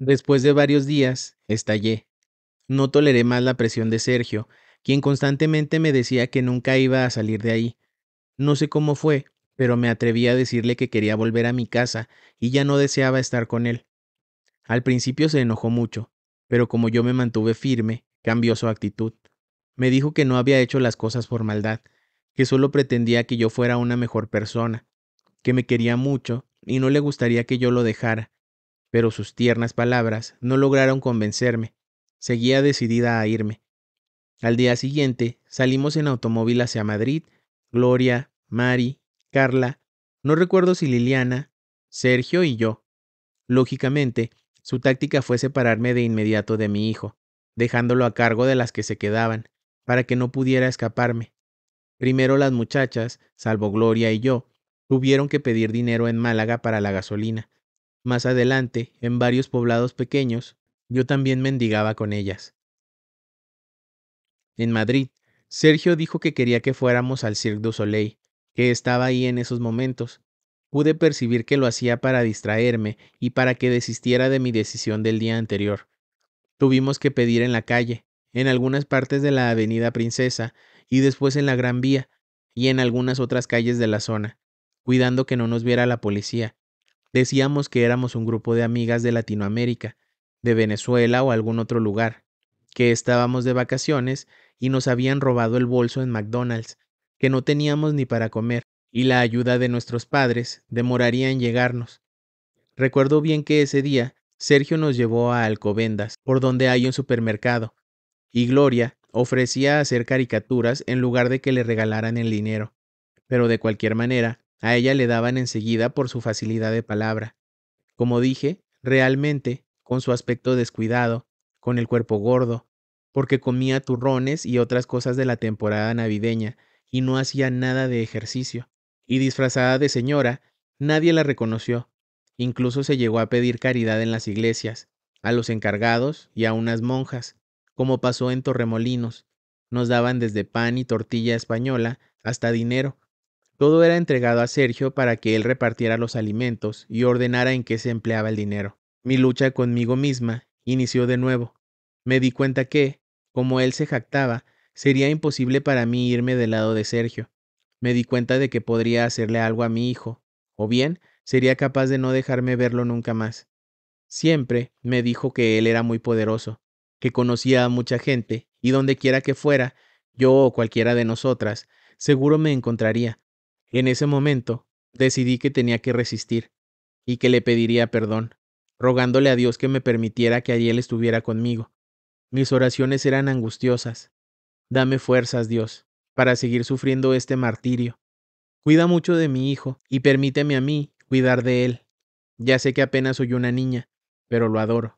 Después de varios días, estallé. No toleré más la presión de Sergio, quien constantemente me decía que nunca iba a salir de ahí. No sé cómo fue, pero me atreví a decirle que quería volver a mi casa y ya no deseaba estar con él. Al principio se enojó mucho, pero como yo me mantuve firme, cambió su actitud. Me dijo que no había hecho las cosas por maldad, que solo pretendía que yo fuera una mejor persona, que me quería mucho y no le gustaría que yo lo dejara, pero sus tiernas palabras no lograron convencerme. Seguía decidida a irme. Al día siguiente salimos en automóvil hacia Madrid, Gloria, Mari, Carla, no recuerdo si Liliana, Sergio y yo. Lógicamente, su táctica fue separarme de inmediato de mi hijo, dejándolo a cargo de las que se quedaban, para que no pudiera escaparme. Primero las muchachas, salvo Gloria y yo, tuvieron que pedir dinero en Málaga para la gasolina, más adelante, en varios poblados pequeños, yo también mendigaba con ellas. En Madrid, Sergio dijo que quería que fuéramos al Cirque du Soleil, que estaba ahí en esos momentos. Pude percibir que lo hacía para distraerme y para que desistiera de mi decisión del día anterior. Tuvimos que pedir en la calle, en algunas partes de la Avenida Princesa y después en la Gran Vía y en algunas otras calles de la zona, cuidando que no nos viera la policía, Decíamos que éramos un grupo de amigas de Latinoamérica, de Venezuela o algún otro lugar, que estábamos de vacaciones y nos habían robado el bolso en McDonald's, que no teníamos ni para comer, y la ayuda de nuestros padres demoraría en llegarnos. Recuerdo bien que ese día Sergio nos llevó a Alcobendas, por donde hay un supermercado, y Gloria ofrecía hacer caricaturas en lugar de que le regalaran el dinero. Pero de cualquier manera, a ella le daban enseguida por su facilidad de palabra. Como dije, realmente, con su aspecto descuidado, con el cuerpo gordo, porque comía turrones y otras cosas de la temporada navideña, y no hacía nada de ejercicio. Y disfrazada de señora, nadie la reconoció. Incluso se llegó a pedir caridad en las iglesias, a los encargados y a unas monjas, como pasó en Torremolinos. Nos daban desde pan y tortilla española hasta dinero, todo era entregado a Sergio para que él repartiera los alimentos y ordenara en qué se empleaba el dinero. Mi lucha conmigo misma inició de nuevo. Me di cuenta que, como él se jactaba, sería imposible para mí irme del lado de Sergio. Me di cuenta de que podría hacerle algo a mi hijo, o bien sería capaz de no dejarme verlo nunca más. Siempre me dijo que él era muy poderoso, que conocía a mucha gente, y donde quiera que fuera, yo o cualquiera de nosotras, seguro me encontraría, en ese momento, decidí que tenía que resistir y que le pediría perdón, rogándole a Dios que me permitiera que allí él estuviera conmigo. Mis oraciones eran angustiosas. Dame fuerzas, Dios, para seguir sufriendo este martirio. Cuida mucho de mi hijo y permíteme a mí cuidar de él. Ya sé que apenas soy una niña, pero lo adoro.